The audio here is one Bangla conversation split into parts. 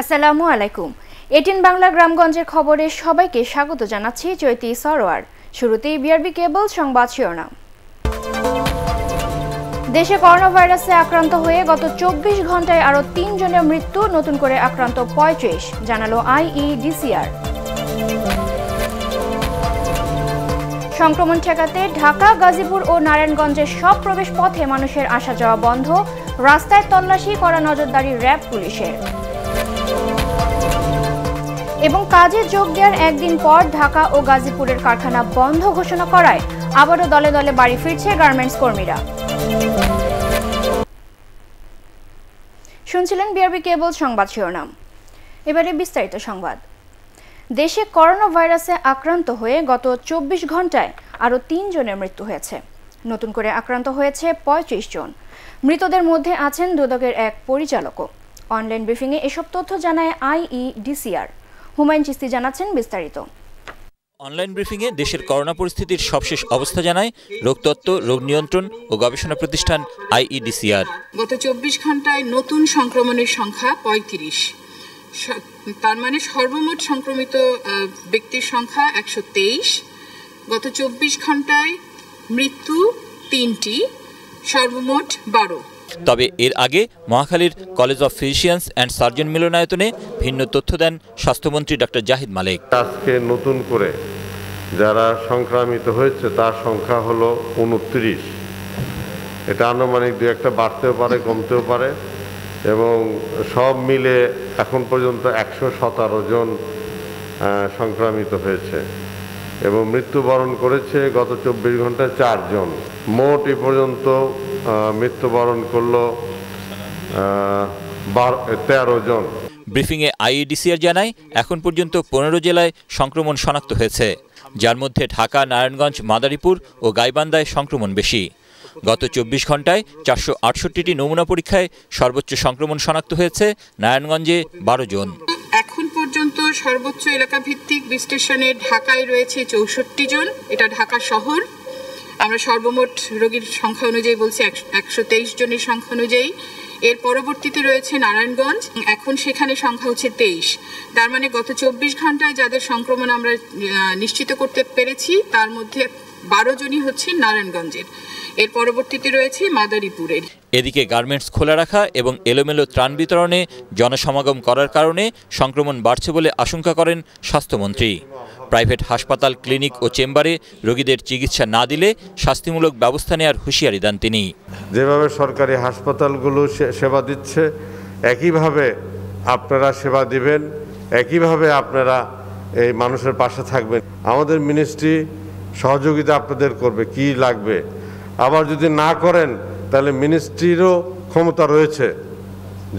আসসালামু আলাইকুম এটিন বাংলা গ্রামগঞ্জের খবরে সবাইকে স্বাগত জানাচ্ছি চৈতি সরোয়ার শুরুতেই বিআরবি কেবল সংবাদ শিরোনাম দেশে করোনাভাইরাসে আক্রান্ত হয়ে গত চব্বিশ ঘন্টায় আরও তিনজনের মৃত্যু নতুন করে আক্রান্ত পঁয়ত্রিশ জানালো আইইডিসিআর সংক্রমণ ঠেকাতে ঢাকা গাজীপুর ও নারায়ণগঞ্জের সব প্রবেশ পথে মানুষের আসা যাওয়া বন্ধ রাস্তায় তল্লাশি করা নজরদারি র্যাব পুলিশের এবং কাজে যোগ দেওয়ার একদিন পর ঢাকা ও গাজীপুরের কারখানা বন্ধ ঘোষণা করায় আবারও দলে দলে বাড়ি ফিরছে গার্মেন্টস কর্মীরা শুনছিলেন বিআরবি কেবল সংবাদ শিরোনাম এবারে বিস্তারিত সংবাদ দেশে করোনা ভাইরাসে আক্রান্ত হয়ে গত চব্বিশ ঘন্টায় আরও তিনজনের মৃত্যু হয়েছে নতুন করে আক্রান্ত হয়েছে পঁয়ত্রিশ জন মৃতদের মধ্যে আছেন দুদকের এক পরিচালকও অনলাইন ব্রিফিংয়ে এসব তথ্য জানায় আইইডিসিআর হুমায়ুন চিস্তি জানাচ্ছেন বিস্তারিত অনলাইন ব্রিফিংয়ে দেশের করোনা পরিস্থিতির সবশেষ অবস্থা জানায় রোগতত্ত্ব রোগ নিয়ন্ত্রণ ও গবেষণা প্রতিষ্ঠান আইইডিসিআর গত চব্বিশ ঘন্টায় নতুন সংক্রমণের সংখ্যা পঁয়ত্রিশ তার মানে সর্বমোট সংক্রমিত ব্যক্তির সংখ্যা একশো তেইশ গত চব্বিশ ঘন্টায় মৃত্যু তিনটি সর্বমোট বারো তবে এর আগে মহাখালীর college of physicians and surgeon মিলনায়তনে ভিন্ন তথ্য দেন স্বাস্থ্যমন্ত্রী ডক্টর জাহিদ মালিক আজকে নতুন করে যারা সংক্রামিত হয়েছে তার সংখ্যা হলো উনত্রিশ এটা আনুমানিক দু একটা বাড়তেও পারে কমতেও পারে এবং সব মিলে এখন পর্যন্ত একশো সতেরো জন সংক্রামিত হয়েছে এবং মৃত্যুবরণ করেছে গত চব্বিশ ঘন্টায় চারজন মোট এ পর্যন্ত মৃত্যুবরণ করল তেরো জন ব্রিফিংয়ে আইইডিসিআর জানায় এখন পর্যন্ত পনেরো জেলায় সংক্রমণ শনাক্ত হয়েছে যার মধ্যে ঢাকা নারায়ণগঞ্জ মাদারীপুর ও গাইবান্ধায় সংক্রমণ বেশি গত চব্বিশ ঘন্টায় চারশো আটষট্টিটি নমুনা পরীক্ষায় সর্বোচ্চ সংক্রমণ শনাক্ত হয়েছে নারায়ণগঞ্জে বারো জন সর্বোচ্চ এলাকা ভিত্তিক বিশ্লেষণে ঢাকায় রয়েছে চৌষট্টি জন এটা ঢাকা শহর আমরা সর্বমোট রোগীর সংখ্যা অনুযায়ী বলছি একশো তেইশ জনের সংখ্যা অনুযায়ী এর পরবর্তীতে রয়েছে নারায়ণগঞ্জ এখন সেখানে সংখ্যা হচ্ছে তেইশ তার মানে গত চব্বিশ ঘন্টায় যাদের সংক্রমণ আমরা নিশ্চিত করতে পেরেছি তার মধ্যে বারো জনই হচ্ছে নারায়ণগঞ্জের এর পরবর্তীতে রয়েছে মাদারীপুরের এদিকে গার্মেন্টস খোলা রাখা এবং এলোমেলো ত্রাণ বিতরণে জনসমাগম করার কারণে সংক্রমণ বাড়ছে বলে আশঙ্কা করেন স্বাস্থ্যমন্ত্রী প্রাইভেট হাসপাতাল ক্লিনিক ও চেম্বারে রোগীদের চিকিৎসা না দিলে শাস্তিমূলক ব্যবস্থা নেওয়ার হুঁশিয়ারি দেন তিনি যেভাবে সরকারি হাসপাতালগুলো সেবা দিচ্ছে একইভাবে আপনারা সেবা দিবেন একইভাবে আপনারা এই মানুষের পাশে থাকবেন আমাদের মিনিস্ট্রি সহযোগিতা আপনাদের করবে কি লাগবে আবার যদি না করেন তাহলে মিনিস্ট্রিরও ক্ষমতা রয়েছে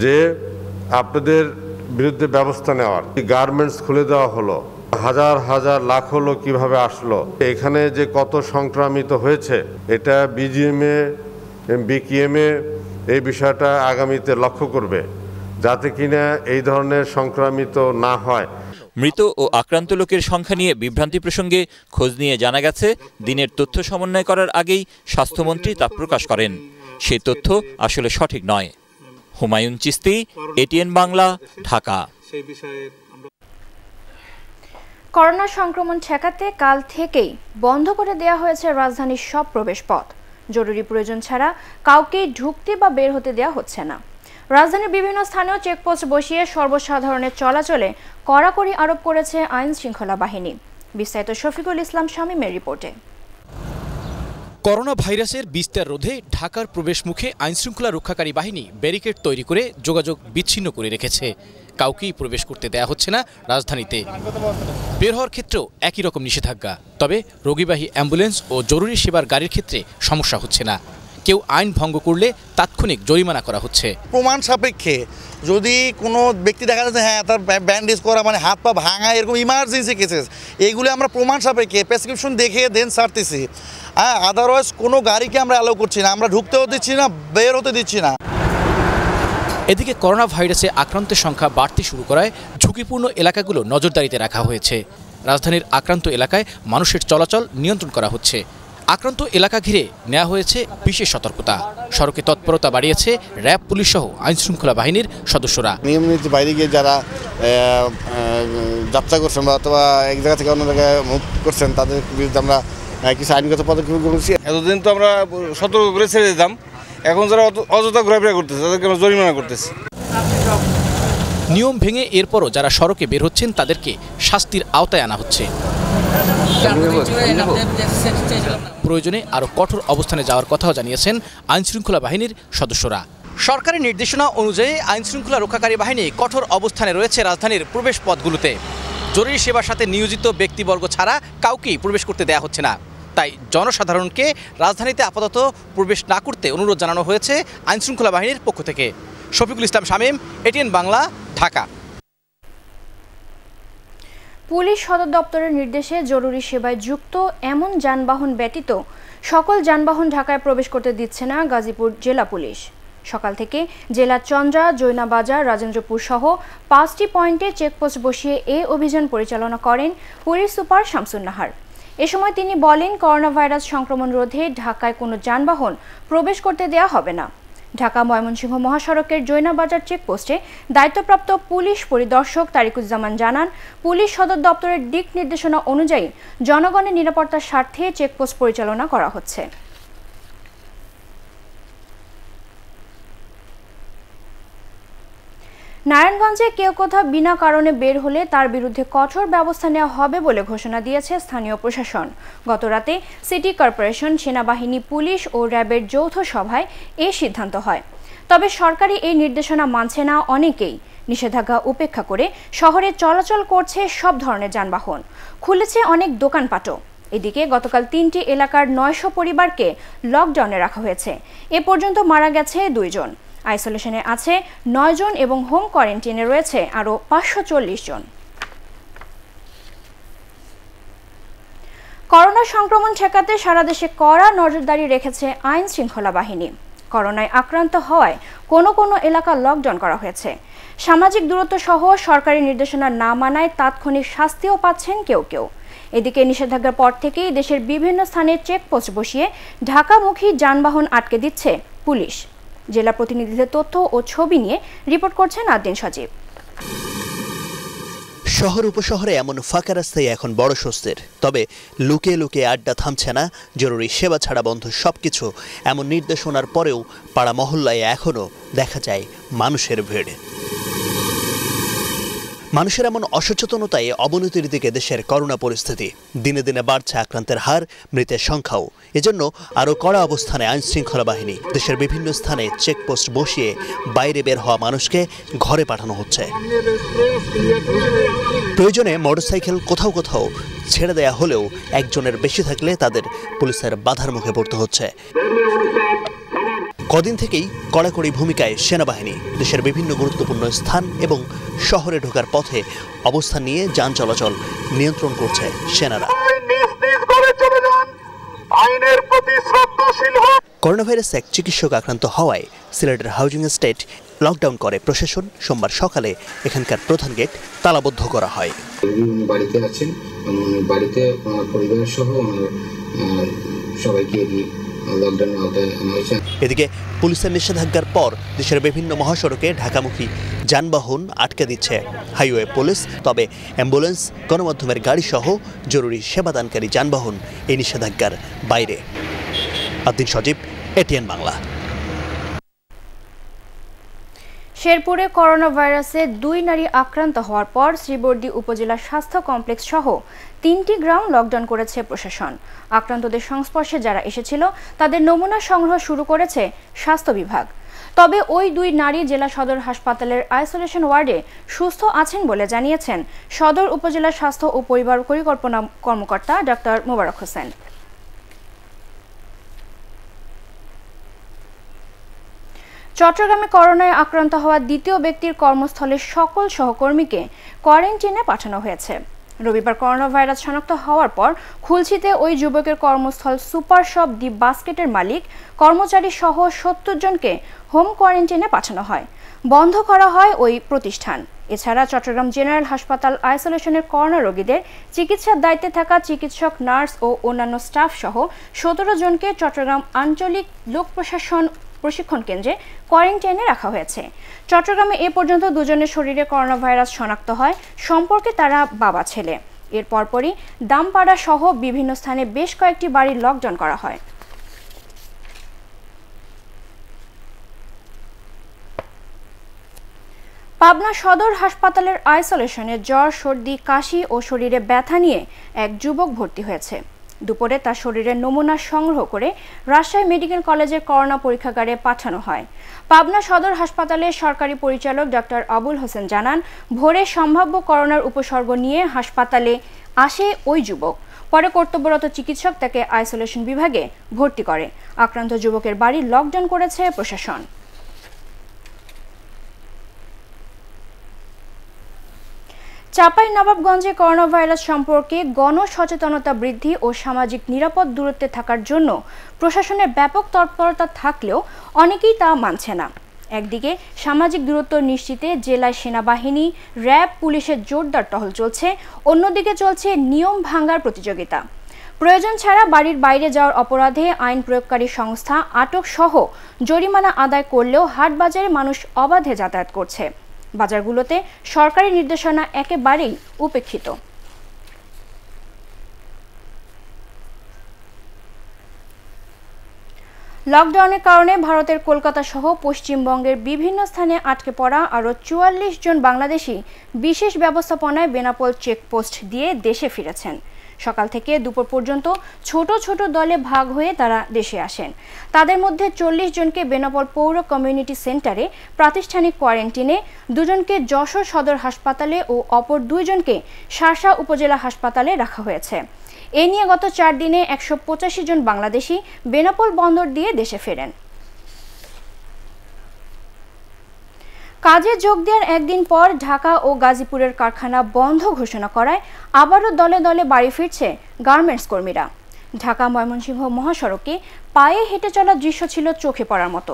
যে আপনাদের বিরুদ্ধে ব্যবস্থা নেওয়ার গার্মেন্টস খুলে দেওয়া হলো হাজার হাজার লাখ হলো কিভাবে আসলো এখানে যে কত সংক্রামিত হয়েছে এটা বিজিএমএ বিকিএমএ এই বিষয়টা আগামীতে লক্ষ্য করবে যাতে কিনা এই ধরনের সংক্রামিত না হয় মৃত ও আক্রান্ত লোকের সংখ্যা নিয়ে বিভ্রান্তি প্রসঙ্গে খোঁজ নিয়ে জানা গেছে দিনের তথ্য সমন্বয় করার আগেই স্বাস্থ্যমন্ত্রী তা প্রকাশ করেন সে তথ্য আসলে সঠিক নয় হুমায়ুন চিস্তি এটিএন বাংলা ঢাকা করোনা সংক্রমণ ঠেকাতে কাল থেকেই বন্ধ করে দেয়া হয়েছে রাজধানীর সব প্রবেশ পথ জরুরি প্রয়োজন ছাড়া কাউকে ঢুকতে বা বের হতে দেয়া হচ্ছে না রাজধানীর বিভিন্ন স্থানেও চেকপোস্ট বসিয়ে সর্বসাধারণের চলাচলে কড়াকড়ি আরোপ করেছে আইন শৃঙ্খলা বাহিনী বিস্তারিত শফিকুল ইসলাম শামীমের রিপোর্টে করোনা ভাইরাসের বিস্তার রোধে ঢাকার প্রবেশমুখে আইনশৃঙ্খলা রক্ষাকারী বাহিনী ব্যারিকেড তৈরি করে যোগাযোগ বিচ্ছিন্ন করে রেখেছে কাউকেই প্রবেশ করতে দেয়া হচ্ছে না রাজধানীতে বের হওয়ার ক্ষেত্রেও একই রকম নিষেধাজ্ঞা তবে রোগীবাহী অ্যাম্বুলেন্স ও জরুরি সেবার গাড়ির ক্ষেত্রে সমস্যা হচ্ছে না কেউ আইন ভঙ্গ করলে তাৎক্ষণিক জরিমানা করা হচ্ছে প্রমাণ সাপেক্ষে যদি কোনো ব্যক্তি দেখা যাচ্ছে হ্যাঁ তার ব্যান্ডেজ করা মানে হাত পা ভাঙা এরকম ইমার্জেন্সি কেসেস এইগুলো আমরা প্রমাণ সাপেক্ষে প্রেসক্রিপশন দেখে দেন সারতেছি হ্যাঁ আদারওয়াইজ কোনো গাড়িকে আমরা অ্যালাউ করছি না আমরা ঢুকতেও দিচ্ছি না বের হতে দিচ্ছি না এদিকে করোনা ভাইরাসে আক্রান্তের সংখ্যা বাড়তে শুরু করায় ঝুঁকিপূর্ণ এলাকাগুলো নজরদারিতে রাখা হয়েছে রাজধানীর আক্রান্ত এলাকায় মানুষের চলাচল নিয়ন্ত্রণ করা হচ্ছে আক্রান্ত এলাকা ঘিরে নেওয়া হয়েছে বিশেষ সতর্কতা সড়কে তৎপরতা বাড়িয়েছে র্যাব পুলিশ সহ আইনশৃঙ্খলা বাহিনীর সদস্যরা নিয়ম বাইরে গিয়ে যারা যাত্রা করছেন বা অথবা এক জায়গা থেকে অন্য জায়গায় মুভ করছেন তাদের বিরুদ্ধে আমরা কিছু আইনগত পদক্ষেপ করেছি এতদিন তো আমরা সতর্ক করে ছেড়ে দিতাম এখন যারা অযথা ঘোরাফেরা করতেছে তাদেরকে আমরা জরিমানা করতেছি নিয়ম ভেঙে এরপরও যারা সড়কে বের হচ্ছেন তাদেরকে শাস্তির আওতায় আনা হচ্ছে প্রয়োজনে আরও কঠোর অবস্থানে যাওয়ার কথাও জানিয়েছেন আইনশৃঙ্খলা বাহিনীর সদস্যরা সরকারের নির্দেশনা অনুযায়ী আইনশৃঙ্খলা রক্ষাকারী বাহিনী কঠোর অবস্থানে রয়েছে রাজধানীর প্রবেশ পথগুলোতে জরুরি সেবার সাথে নিয়োজিত ব্যক্তিবর্গ ছাড়া কাউকেই প্রবেশ করতে দেয়া হচ্ছে না তাই জনসাধারণকে রাজধানীতে আপাতত প্রবেশ না করতে অনুরোধ জানানো হয়েছে আইনশৃঙ্খলা বাহিনীর পক্ষ থেকে শফিকুল ইসলাম শামীম এটিএন বাংলা থাকা পুলিশ সদর দপ্তরের নির্দেশে জরুরি সেবায় যুক্ত এমন যানবাহন ব্যতীত সকল যানবাহন ঢাকায় প্রবেশ করতে দিচ্ছে না গাজীপুর জেলা পুলিশ সকাল থেকে জেলা চন্দ্রা জৈনাবাজার রাজেন্দ্রপুর সহ পাঁচটি পয়েন্টে চেকপোস্ট বসিয়ে এ অভিযান পরিচালনা করেন পুলিশ সুপার নাহার এ সময় তিনি বলেন করোনা ভাইরাস সংক্রমণ রোধে ঢাকায় কোনো যানবাহন প্রবেশ করতে দেয়া হবে না ঢাকা ময়মনসিংহ মহাসড়কের জৈনাবাজার চেকপোস্টে দায়িত্বপ্রাপ্ত পুলিশ পরিদর্শক তারিকুজ্জামান জানান পুলিশ সদর দপ্তরের দিক নির্দেশনা অনুযায়ী জনগণের নিরাপত্তার স্বার্থে চেকপোস্ট পরিচালনা করা হচ্ছে নারায়ণগঞ্জে কেউ কোথাও বিনা কারণে বের হলে তার বিরুদ্ধে কঠোর ব্যবস্থা নেওয়া হবে বলে ঘোষণা দিয়েছে স্থানীয় প্রশাসন গতরাতে সিটি কর্পোরেশন সেনাবাহিনী পুলিশ ও র্যাবের যৌথ সভায় এ সিদ্ধান্ত হয় তবে সরকারি এই নির্দেশনা মানছে না অনেকেই নিষেধাজ্ঞা উপেক্ষা করে শহরে চলাচল করছে সব ধরনের যানবাহন খুলেছে অনেক দোকানপাটও এদিকে গতকাল তিনটি এলাকার নয়শো পরিবারকে লকডাউনে রাখা হয়েছে এ পর্যন্ত মারা গেছে দুইজন আইসোলেশনে আছে নয় জন এবং হোম কোয়ারেন্টিনে রয়েছে আরও পাঁচশো জন করোনা সংক্রমণ ঠেকাতে সারা দেশে কড়া নজরদারি রেখেছে আইন শৃঙ্খলা বাহিনী করোনায় আক্রান্ত হওয়ায় কোনো কোনো এলাকা লকডাউন করা হয়েছে সামাজিক দূরত্ব সহ সরকারি নির্দেশনা না মানায় তাৎক্ষণিক শাস্তিও পাচ্ছেন কেউ কেউ এদিকে নিষেধাজ্ঞার পর থেকেই দেশের বিভিন্ন স্থানে চেকপোস্ট বসিয়ে ঢাকামুখী যানবাহন আটকে দিচ্ছে পুলিশ জেলা প্রতিনিধিদের তথ্য ও ছবি নিয়ে রিপোর্ট করছেন আদ্দিন সজীব শহর উপশহরে এমন ফাঁকা রাস্তায় এখন বড় স্বস্তির তবে লুকে লুকে আড্ডা থামছে না জরুরি সেবা ছাড়া বন্ধ সব কিছু এমন নির্দেশনার পরেও পাড়া মহল্লায় এখনও দেখা যায় মানুষের ভিড় মানুষের এমন অসচেতনতায় অবনতির দিকে দেশের করোনা পরিস্থিতি দিনে দিনে বাড়ছে আক্রান্তের হার মৃতের সংখ্যাও এজন্য আরও কড়া অবস্থানে আইনশৃঙ্খলা বাহিনী দেশের বিভিন্ন স্থানে চেকপোস্ট বসিয়ে বাইরে বের হওয়া মানুষকে ঘরে পাঠানো হচ্ছে প্রয়োজনে মোটরসাইকেল কোথাও কোথাও ছেড়ে দেয়া হলেও একজনের বেশি থাকলে তাদের পুলিশের বাধার মুখে পড়তে হচ্ছে কদিন থেকেই কড়াকড়ি ভূমিকায় সেনাবাহিনী দেশের বিভিন্ন গুরুত্বপূর্ণ স্থান এবং শহরে ঢোকার পথে অবস্থান নিয়ে যান চলাচল নিয়ন্ত্রণ করছে সেনারা করোনা ভাইরাস এক চিকিৎসক আক্রান্ত হওয়ায় সিলেটের হাউজিং এস্টেট লকডাউন করে প্রশাসন সোমবার সকালে এখানকার প্রধান গেট তালাবদ্ধ করা হয় বাড়িতে আছেন বাড়িতে পরিবারের সহ সবাইকে এদিকে পুলিশের নিষেধাজ্ঞার পর দেশের বিভিন্ন মহাসড়কে ঢাকামুখী যানবাহন আটকে দিচ্ছে হাইওয়ে পুলিশ তবে অ্যাম্বুলেন্স গণমাধ্যমের গাড়ি সহ জরুরি সেবাদানকারী যানবাহন এই নিষেধাজ্ঞার বাইরে আদিন সজীব এটিএন বাংলা শেরপুরে করোনা ভাইরাসে দুই নারী আক্রান্ত হওয়ার পর শ্রীবর্দী উপজেলা স্বাস্থ্য কমপ্লেক্স সহ তিনটি গ্রাম লকডাউন করেছে প্রশাসন আক্রান্তদের সংস্পর্শে যারা এসেছিল তাদের নমুনা সংগ্রহ শুরু করেছে স্বাস্থ্য বিভাগ তবে ওই দুই নারী জেলা সদর হাসপাতালের আইসোলেশন ওয়ার্ডে সুস্থ আছেন বলে জানিয়েছেন সদর উপজেলা স্বাস্থ্য ও পরিবার পরিকল্পনা কর্মকর্তা ডক্টর মোবারক হোসেন চট্টগ্রামে করোনায় আক্রান্ত হওয়া দ্বিতীয় ব্যক্তির কর্মস্থলের সকল সহকর্মীকে কোয়ারেন্টিনে পাঠানো হয়েছে রবিবার করোনা ভাইরাস শনাক্ত হওয়ার পর খুলছিতে ওই যুবকের কর্মস্থল সুপার শপ দি বাস্কেটের মালিক কর্মচারী সহ সত্তর জনকে হোম কোয়ারেন্টিনে পাঠানো হয় বন্ধ করা হয় ওই প্রতিষ্ঠান এছাড়া চট্টগ্রাম জেনারেল হাসপাতাল আইসোলেশনের করোনা রোগীদের চিকিৎসার দায়িত্বে থাকা চিকিৎসক নার্স ও অন্যান্য স্টাফ সহ সতেরো জনকে চট্টগ্রাম আঞ্চলিক লোক প্রশাসন প্রশিক্ষণ কেন্দ্রে কোয়ারেন্টাইনে রাখা হয়েছে চট্টগ্রামে এ পর্যন্ত দুজনের শরীরে করোনা ভাইরাস শনাক্ত হয় সম্পর্কে তারা বাবা ছেলে এর পরপরই দামপাড়া সহ বিভিন্ন স্থানে বেশ কয়েকটি বাড়ি লকডাউন করা হয় পাবনা সদর হাসপাতালের আইসোলেশনে জ্বর সর্দি কাশি ও শরীরে ব্যথা নিয়ে এক যুবক ভর্তি হয়েছে দুপুরে তার শরীরের নমুনা সংগ্রহ করে রাজশাহী মেডিকেল কলেজের করোনা পরীক্ষাগারে পাঠানো হয় পাবনা সদর হাসপাতালের সরকারি পরিচালক ডক্টর আবুল হোসেন জানান ভোরে সম্ভাব্য করোনার উপসর্গ নিয়ে হাসপাতালে আসে ওই যুবক পরে কর্তব্যরত চিকিৎসক তাকে আইসোলেশন বিভাগে ভর্তি করে আক্রান্ত যুবকের বাড়ি লকডাউন করেছে প্রশাসন চাপাই নবাবগঞ্জে করোনা ভাইরাস সম্পর্কে গণসচেতনতা বৃদ্ধি ও সামাজিক নিরাপদ দূরত্বে থাকার জন্য প্রশাসনের ব্যাপক তৎপরতা থাকলেও অনেকেই তা মানছে না একদিকে সামাজিক দূরত্ব নিশ্চিতে জেলায় সেনাবাহিনী র্যাব পুলিশের জোরদার টহল চলছে অন্যদিকে চলছে নিয়ম ভাঙ্গার প্রতিযোগিতা প্রয়োজন ছাড়া বাড়ির বাইরে যাওয়ার অপরাধে আইন প্রয়োগকারী সংস্থা আটক সহ জরিমানা আদায় করলেও হাটবাজারে মানুষ অবাধে যাতায়াত করছে বাজারগুলোতে সরকারি নির্দেশনা একেবারেই উপেক্ষিত লকডাউনের কারণে ভারতের কলকাতা সহ পশ্চিমবঙ্গের বিভিন্ন স্থানে আটকে পড়া আরও চুয়াল্লিশ জন বাংলাদেশি বিশেষ ব্যবস্থাপনায় বেনাপোল চেকপোস্ট দিয়ে দেশে ফিরেছেন সকাল থেকে দুপুর পর্যন্ত ছোট ছোট দলে ভাগ হয়ে তারা দেশে আসেন তাদের মধ্যে চল্লিশ জনকে বেনাপল পৌর কমিউনিটি সেন্টারে প্রাতিষ্ঠানিক কোয়ারেন্টিনে দুজনকে যশোর সদর হাসপাতালে ও অপর দুইজনকে শার্শা উপজেলা হাসপাতালে রাখা হয়েছে এ নিয়ে গত চার দিনে একশো জন বাংলাদেশি বেনাপোল বন্দর দিয়ে দেশে ফেরেন কাজে যোগ দেওয়ার একদিন পর ঢাকা ও গাজীপুরের কারখানা বন্ধ ঘোষণা করায় আবারও দলে দলে বাড়ি ফিরছে গার্মেন্টস কর্মীরা ঢাকা ময়মনসিংহ মহাসড়কে পায়ে হেঁটে চলা দৃশ্য ছিল চোখে পড়ার মতো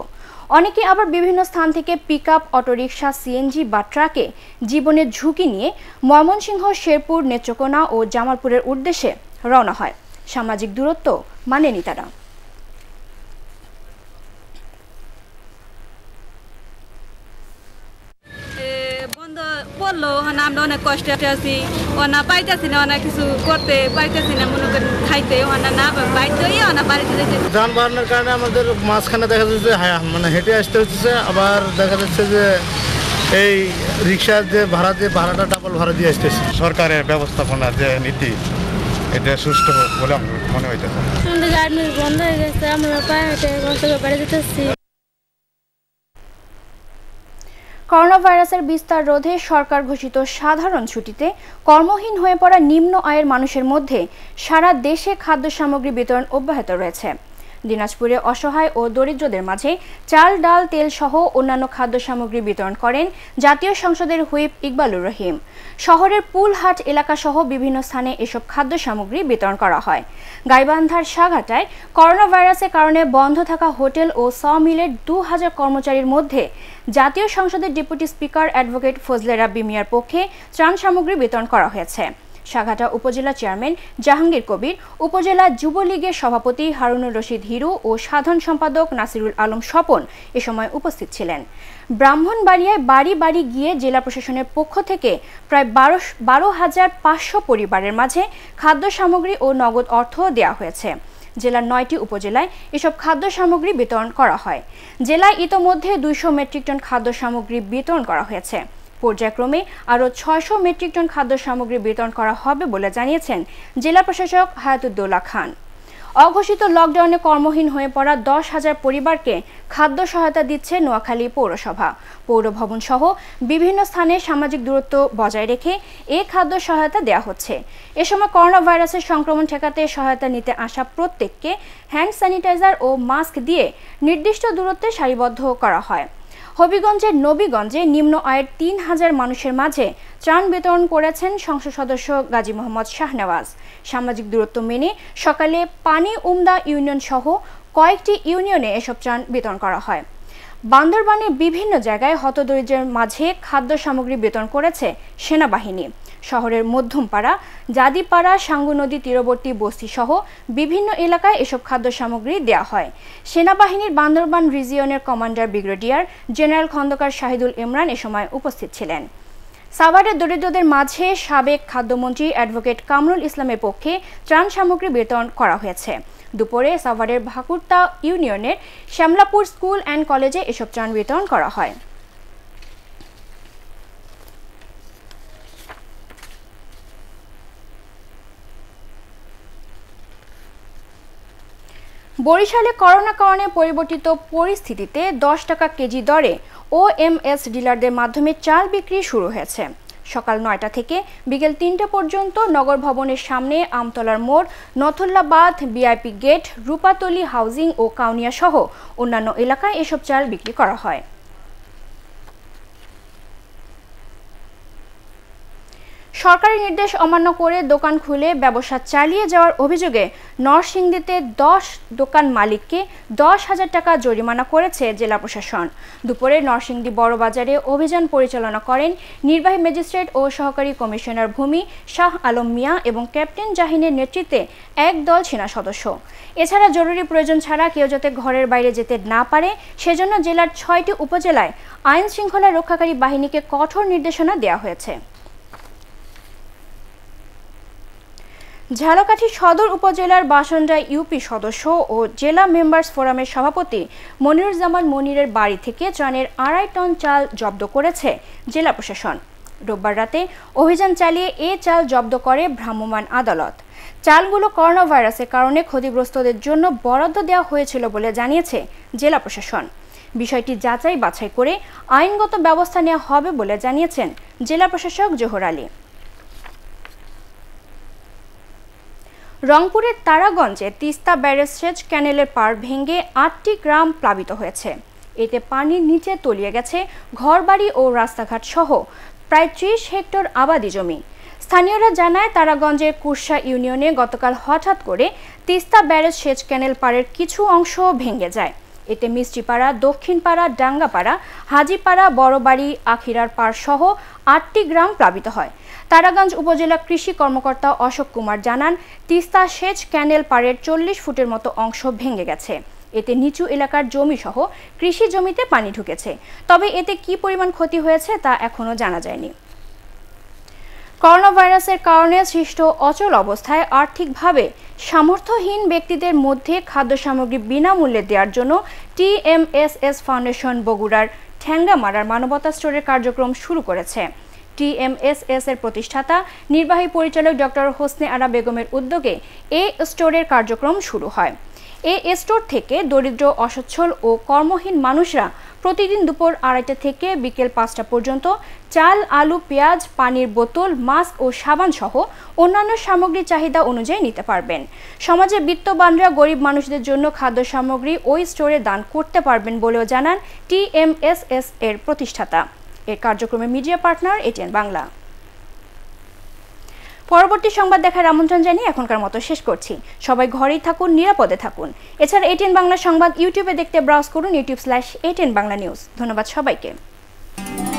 অনেকে আবার বিভিন্ন স্থান থেকে পিক আপ অটোরিকশা সিএনজি বা ট্রাকে জীবনের ঝুঁকি নিয়ে ময়মনসিংহ শেরপুর নেত্রকোনা ও জামালপুরের উদ্দেশ্যে রওনা হয় সামাজিক দূরত্ব মানেনি তারা বললো ওখানে আমরা অনেক কষ্টে আছি ওনা পাইতেছি না অনেক কিছু করতে পাইতেছি না মনে করেন খাইতে ওনা না পাইতে ওনা বাড়িতে যেতে যান বাড়ানোর কারণে আমাদের মাঝখানে দেখা যাচ্ছে মানে হেঁটে আসতে হচ্ছে আবার দেখা যাচ্ছে যে এই রিক্সার যে ভাড়া যে ভাড়াটা ডাবল ভাড়া দিয়ে আসতেছে সরকারের ব্যবস্থাপনা যে নীতি এটা সুস্থ বলে মনে হইতেছে বন্ধ হয়ে গেছে আমরা পায়ে হেঁটে বাড়ি যেতেছি করোনা ভাইরাসের বিস্তার রোধে সরকার ঘোষিত সাধারণ ছুটিতে কর্মহীন হয়ে পড়া নিম্ন আয়ের মানুষের মধ্যে সারা দেশে খাদ্য সামগ্রী বিতরণ অব্যাহত রয়েছে দিনাজপুরে অসহায় ও দরিদ্রদের মাঝে চাল ডাল তেল সহ অন্যান্য খাদ্য সামগ্রী বিতরণ করেন জাতীয় সংসদের হুইপ ইকবালুর রহিম শহরের পুলহাট এলাকাসহ বিভিন্ন স্থানে এসব খাদ্য সামগ্রী বিতরণ করা হয় গাইবান্ধার সাঘাটায় করোনা ভাইরাসের কারণে বন্ধ থাকা হোটেল ও স মিলের দু হাজার কর্মচারীর মধ্যে জাতীয় সংসদের deputy speaker advocate Fazle Rabbi মিয়ার পক্ষে ত্রাণ সামগ্রী বিতরণ করা হয়েছে সাঘাটা উপজেলা চেয়ারম্যান জাহাঙ্গীর কবির উপজেলা যুবলীগের সভাপতি হারুনুর রশিদ হিরু ও সাধারণ সম্পাদক নাসিরুল আলম স্বপন এ সময় উপস্থিত ছিলেন ব্রাহ্মণবাড়িয়ায় বাড়ি বাড়ি গিয়ে জেলা প্রশাসনের পক্ষ থেকে প্রায় বারো বারো হাজার পাঁচশো পরিবারের মাঝে খাদ্য সামগ্রী ও নগদ অর্থ দেওয়া হয়েছে জেলার নয়টি উপজেলায় এসব খাদ্য সামগ্রী বিতরণ করা হয় জেলায় ইতোমধ্যে দুইশো মেট্রিক টন খাদ্য সামগ্রী বিতরণ করা হয়েছে পর্যায়ক্রমে আরও ছয়শো মেট্রিক টন খাদ্য সামগ্রী বিতরণ করা হবে বলে জানিয়েছেন জেলা প্রশাসক হায়াতুদ্দৌলা খান অঘোষিত লকডাউনে কর্মহীন হয়ে পড়া দশ হাজার পরিবারকে খাদ্য সহায়তা দিচ্ছে নোয়াখালী পৌরসভা পৌরভবন সহ বিভিন্ন স্থানে সামাজিক দূরত্ব বজায় রেখে এ খাদ্য সহায়তা দেওয়া হচ্ছে এ সময় করোনা ভাইরাসের সংক্রমণ ঠেকাতে সহায়তা নিতে আসা প্রত্যেককে হ্যান্ড স্যানিটাইজার ও মাস্ক দিয়ে নির্দিষ্ট দূরত্বে সারিবদ্ধ করা হয় হবিগঞ্জের নবীগঞ্জে নিম্ন আয়ের তিন হাজার মানুষের মাঝে ত্রাণ বিতরণ করেছেন সংসদ সদস্য গাজী মোহাম্মদ শাহনেওয়াজ সামাজিক দূরত্ব মেনে সকালে পানি উমদা ইউনিয়ন সহ কয়েকটি ইউনিয়নে এসব ত্রাণ বিতরণ করা হয় বান্দরবানের বিভিন্ন জায়গায় হতদরিদ্রের মাঝে খাদ্য সামগ্রী বিতরণ করেছে সেনাবাহিনী শহরের মধ্যমপাড়া জাদিপাড়া সাঙ্গু নদী তীরবর্তী বস্তিসহ বিভিন্ন এলাকায় এসব খাদ্য সামগ্রী দেয়া হয় সেনাবাহিনীর বান্দরবান রিজিয়নের commander brigadier general Khandaker Shahidul Imran এ সময় উপস্থিত ছিলেন সাভারের দরিদ্রদের মাঝে সাবেক খাদ্যমন্ত্রী অ্যাডভোকেট কামরুল ইসলামের পক্ষে ত্রাণ সামগ্রী বিতরণ করা হয়েছে দুপুরে সাভারের ভাকুরতা ইউনিয়নের শ্যামলাপুর স্কুল অ্যান্ড কলেজে এসব ত্রাণ বিতরণ করা হয় বরিশালে করোনা কারণে পরিবর্তিত পরিস্থিতিতে দশ টাকা কেজি দরে ও এম এস ডিলারদের মাধ্যমে চাল বিক্রি শুরু হয়েছে সকাল নয়টা থেকে বিকেল তিনটা পর্যন্ত নগর ভবনের সামনে আমতলার মোড় Nathullabad BIP gate Rupatali housing ও কাউনিয়া সহ অন্যান্য এলাকায় এসব চাল বিক্রি করা হয় সরকারি নির্দেশ অমান্য করে দোকান খুলে ব্যবসা চালিয়ে যাওয়ার অভিযোগে নরসিংদীতে দশ দোকান মালিককে দশ হাজার টাকা জরিমানা করেছে জেলা প্রশাসন দুপুরে নরসিংদী বড় বাজারে অভিযান পরিচালনা করেন নির্বাহী ম্যাজিস্ট্রেট ও সহকারী কমিশনার ভূমি শাহ আলম মিয়া এবং ক্যাপ্টেন জাহিনের নেতৃত্বে এক দল সেনা সদস্য এছাড়া জরুরি প্রয়োজন ছাড়া কেউ যাতে ঘরের বাইরে যেতে না পারে সেজন্য জেলার ছয়টি উপজেলায় আইন শৃঙ্খলা রক্ষাকারী বাহিনীকে কঠোর নির্দেশনা দেওয়া হয়েছে ঝালকাঠি সদর উপজেলার বাসন্ডা ইউপি সদস্য ও জেলা মেম্বার্স ফোরামের সভাপতি মনিরুজ্জামান মনিরের বাড়ি থেকে চানের আড়াই টন চাল জব্দ করেছে জেলা প্রশাসন রোববার রাতে অভিযান চালিয়ে এ চাল জব্দ করে ভ্রাম্যমাণ আদালত চালগুলো করোনা ভাইরাসের কারণে ক্ষতিগ্রস্তদের জন্য বরাদ্দ দেওয়া হয়েছিল বলে জানিয়েছে জেলা প্রশাসন বিষয়টি যাচাই বাছাই করে আইনগত ব্যবস্থা নেওয়া হবে বলে জানিয়েছেন জেলা প্রশাসক জোহর আলী রংপুরের তারাগঞ্জে তিস্তা ব্যারেজ সেচ ক্যানেলের পার ভেঙে আটটি গ্রাম প্লাবিত হয়েছে এতে পানির নিচে তলিয়ে গেছে ঘরবাড়ি ও রাস্তাঘাট সহ প্রায় ত্রিশ হেক্টর আবাদি জমি স্থানীয়রা জানায় তারাগঞ্জের কুর্সা ইউনিয়নে গতকাল হঠাৎ করে তিস্তা ব্যারেজ সেচ ক্যানেল পাড়ের কিছু অংশ ভেঙে যায় এতে মিষ্টিপাড়া দক্ষিণপাড়া ডাঙ্গাপাড়া হাজিপাড়া বড়বাড়ি আখিরার পাড় সহ আটটি গ্রাম প্লাবিত হয় তারাগঞ্জ উপজেলা কৃষি কর্মকর্তা অশোক কুমার জানান তিস্তা সেচ ক্যানেল পাড়ের চল্লিশ ফুটের মতো অংশ ভেঙে গেছে এতে নিচু এলাকার জমি সহ কৃষি জমিতে পানি ঢুকেছে তবে এতে কি পরিমাণ ক্ষতি হয়েছে তা এখনও জানা যায়নি করোনা ভাইরাসের কারণে সৃষ্ট অচল অবস্থায় আর্থিকভাবে সামর্থ্যহীন ব্যক্তিদের মধ্যে খাদ্য সামগ্রী বিনামূল্যে দেওয়ার জন্য টিএমএসএস ফাউন্ডেশন বগুড়ার ঠ্যাঙ্গামারার মানবতা স্টোরের কার্যক্রম শুরু করেছে টিএমএসএস এর প্রতিষ্ঠাতা নির্বাহী পরিচালক ডক্টর হোসনে আরা বেগমের উদ্যোগে এ স্টোরের কার্যক্রম শুরু হয় এ স্টোর থেকে দরিদ্র অসচ্ছল ও কর্মহীন মানুষরা প্রতিদিন দুপুর আড়াইটা থেকে বিকেল পাঁচটা পর্যন্ত চাল আলু পেঁয়াজ পানির বোতল মাস্ক ও সাবান সহ অন্যান্য সামগ্রী চাহিদা অনুযায়ী নিতে পারবেন সমাজে বিত্তবানরা গরিব মানুষদের জন্য খাদ্য সামগ্রী ওই স্টোরে দান করতে পারবেন বলেও জানান টিএমএসএস এর প্রতিষ্ঠাতা এর কার্যক্রমের মিডিয়া পার্টনার এটিএন বাংলা পরবর্তী সংবাদ দেখার আমন্ত্রণ জানিয়ে এখনকার মতো শেষ করছি সবাই ঘরেই থাকুন নিরাপদে থাকুন এছাড়া এটিএন বাংলা সংবাদ ইউটিউবে দেখতে ব্রাউজ করুন YouTube slash ATN Bangla news ধন্যবাদ সবাইকে